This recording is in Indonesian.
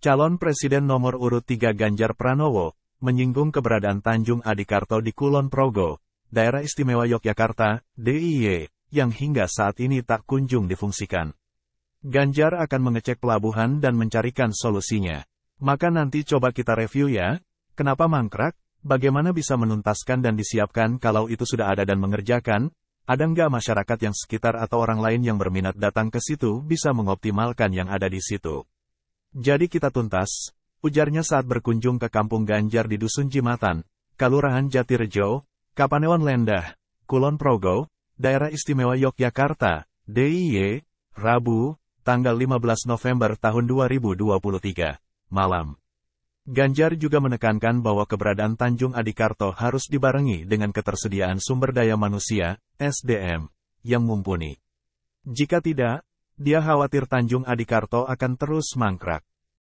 Calon Presiden nomor urut 3 Ganjar Pranowo, menyinggung keberadaan Tanjung Adikarto di Kulon Progo, Daerah Istimewa Yogyakarta, DIY, yang hingga saat ini tak kunjung difungsikan. Ganjar akan mengecek pelabuhan dan mencarikan solusinya. Maka nanti coba kita review ya, kenapa mangkrak, bagaimana bisa menuntaskan dan disiapkan kalau itu sudah ada dan mengerjakan, ada nggak masyarakat yang sekitar atau orang lain yang berminat datang ke situ bisa mengoptimalkan yang ada di situ. Jadi kita tuntas, ujarnya saat berkunjung ke kampung Ganjar di Dusun Jimatan, Kalurahan Jatirejo, Kapanewon Lendah, Kulon Progo, Daerah Istimewa Yogyakarta, DIY, Rabu, tanggal 15 November tahun 2023, malam. Ganjar juga menekankan bahwa keberadaan Tanjung Adikarto harus dibarengi dengan ketersediaan sumber daya manusia, SDM, yang mumpuni. Jika tidak, dia khawatir Tanjung Adikarto akan terus mangkrak.